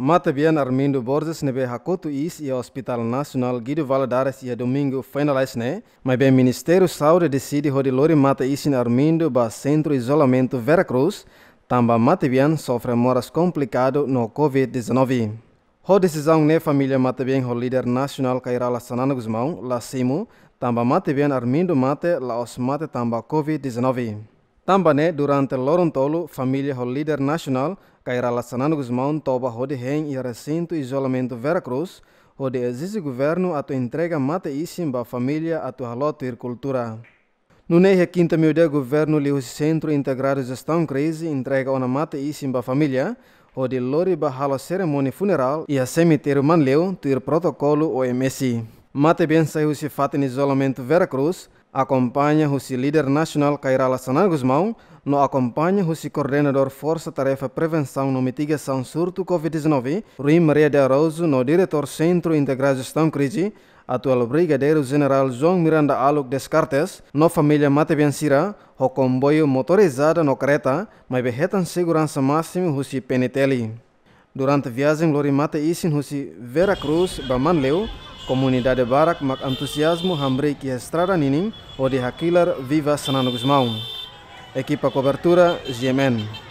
Matabian Armindo Borges nebe hakoto is e Hospital Nacional Guido Valadares e domingo finalize né, mas bem Ministério Saúde decide rodi lori mata isin Armindo ba Centro Isolamento Veracruz, tamba Matabian sofre moras complicado no COVID-19. Ho decisão né família Matabian ho líder nacional Cairala Sanana Guzmão, la Simo, tamba Matabian Armindo mate la os mate tamba COVID-19. Tambane durante loron tolo família ho líder nacional cairá lasanando Guzmão toba hode hen e recinto isolamento Veracruz hode exige governo a tua entrega mate isim ba família a tua haloto ir cultura. No NEI quinta de governo o centro integrado gestão crise entrega ona mate isim ba família hode lori ba hala cerimônia funeral e a cemitério manleu tuir protocolo OMS. Mate bem saiu se fato em isolamento Veracruz Cruz acompanha o líder nacional Cairala Sana Guzmão, no acompanha o coordenador Força Tarefa Prevenção no Mitigação Surto Covid-19, Rui Maria de Araújo, no diretor Centro Integrado Gestão Crise, atual Brigadeiro General João Miranda Aluc Descartes, no família Matebian Sira, o comboio motorizado no Creta, mas berretam segurança máxima o Penitelli. Durante a viagem, Lorimata Isin, o Veracruz, Bamanleu, Komunitas Barak mak antusiasmu hambrei que estrada ninim ou de hakilar viva Sanano Guzmão. Equipa cobertura, GMN.